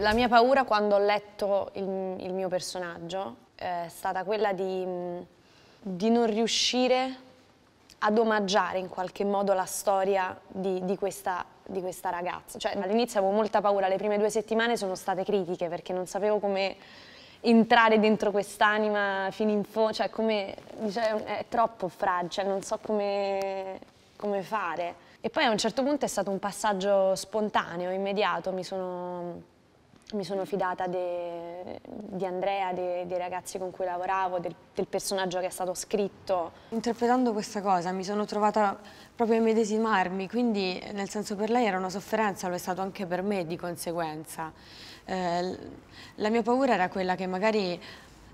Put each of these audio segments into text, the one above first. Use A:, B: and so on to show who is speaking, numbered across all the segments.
A: La mia paura quando ho letto il, il mio personaggio eh, è stata quella di, mm, di, non riuscire ad omaggiare in qualche modo la storia di, di, questa, di questa, ragazza. Cioè, all'inizio avevo molta paura, le prime due settimane sono state critiche perché non sapevo come entrare dentro quest'anima fino in fondo, cioè come, cioè, è troppo fragile, cioè, non so come, come fare. E poi a un certo punto è stato un passaggio spontaneo, immediato, mi sono mi sono fidata de, di Andrea, de, dei ragazzi con cui lavoravo, del, del, personaggio che è stato scritto.
B: Interpretando questa cosa mi sono trovata proprio a medesimarmi, quindi nel senso per lei era una sofferenza, lo è stato anche per me di conseguenza. Eh, la mia paura era quella che magari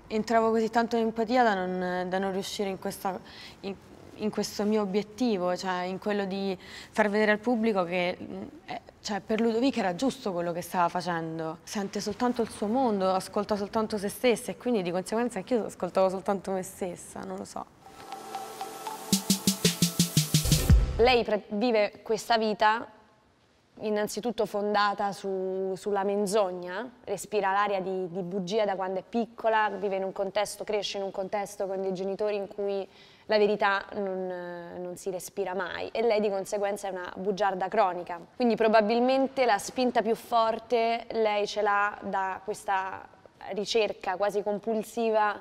B: entravo così tanto in empatia da non, da non riuscire in, questa, in, in questo mio obiettivo, cioè in quello di far vedere al pubblico che... Eh, cioè, per Ludovica era giusto quello che stava facendo. Sente soltanto il suo mondo, ascolta soltanto se stessa e quindi di conseguenza anch'io ascoltavo soltanto me stessa, non lo so.
A: Lei vive questa vita innanzitutto fondata su, sulla menzogna, respira l'aria di, di, bugia da quando è piccola, vive in un contesto, cresce in un contesto con dei genitori in cui la verità non, non si respira mai e lei di conseguenza è una bugiarda cronica. Quindi probabilmente la spinta più forte lei ce l'ha da questa ricerca quasi compulsiva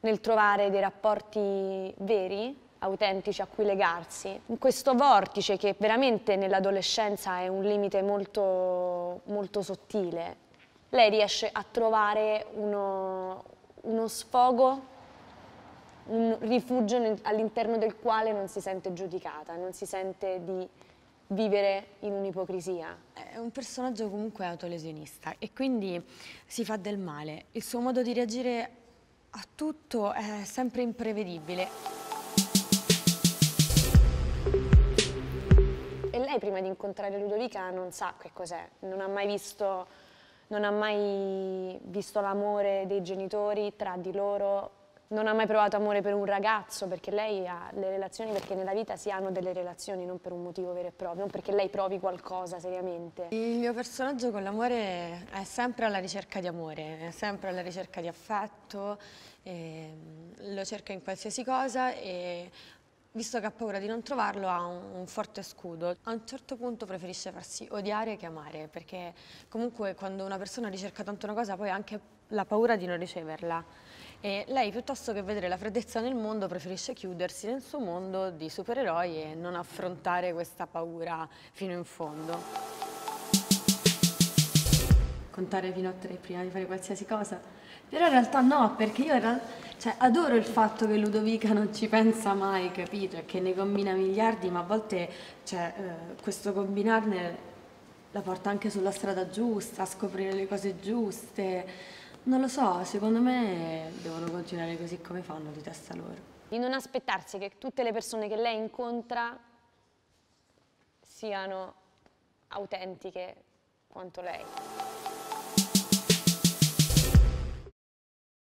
A: nel trovare dei rapporti veri autentici a cui legarsi. In Questo vortice che veramente nell'adolescenza è un limite molto, molto sottile, lei riesce a trovare uno, uno sfogo, un rifugio all'interno del quale non si sente giudicata, non si sente di vivere in un'ipocrisia.
B: È un personaggio comunque autolesionista e quindi si fa del male. Il suo modo di
A: reagire a tutto è sempre imprevedibile. prima di incontrare Ludovica non sa che cos'è, non ha mai visto, visto l'amore dei genitori tra di loro, non ha mai provato amore per un ragazzo, perché lei ha le relazioni, perché nella vita si hanno delle relazioni, non per un motivo vero e proprio, non perché lei provi qualcosa seriamente.
B: Il mio personaggio con l'amore è sempre alla ricerca di amore, è sempre alla ricerca di affetto, ehm, lo cerca in qualsiasi cosa e Visto che ha paura di non trovarlo, ha un, un, forte scudo. A un certo punto preferisce farsi odiare che amare, perché comunque quando una persona ricerca tanto una cosa, poi ha anche la paura di non riceverla. E lei, piuttosto che vedere la freddezza nel mondo, preferisce chiudersi nel suo mondo di supereroi e non affrontare questa paura fino in fondo puntare fino a tre prima di fare qualsiasi cosa. Però in realtà no, perché io realtà, cioè, adoro il fatto che Ludovica non ci pensa mai, capito? E che ne combina miliardi, ma a volte cioè, eh, questo combinarne la porta anche sulla strada giusta, a scoprire le cose giuste. Non lo so, secondo me devono continuare così come fanno di testa loro.
A: Di non aspettarsi che tutte le persone che lei incontra siano autentiche quanto lei.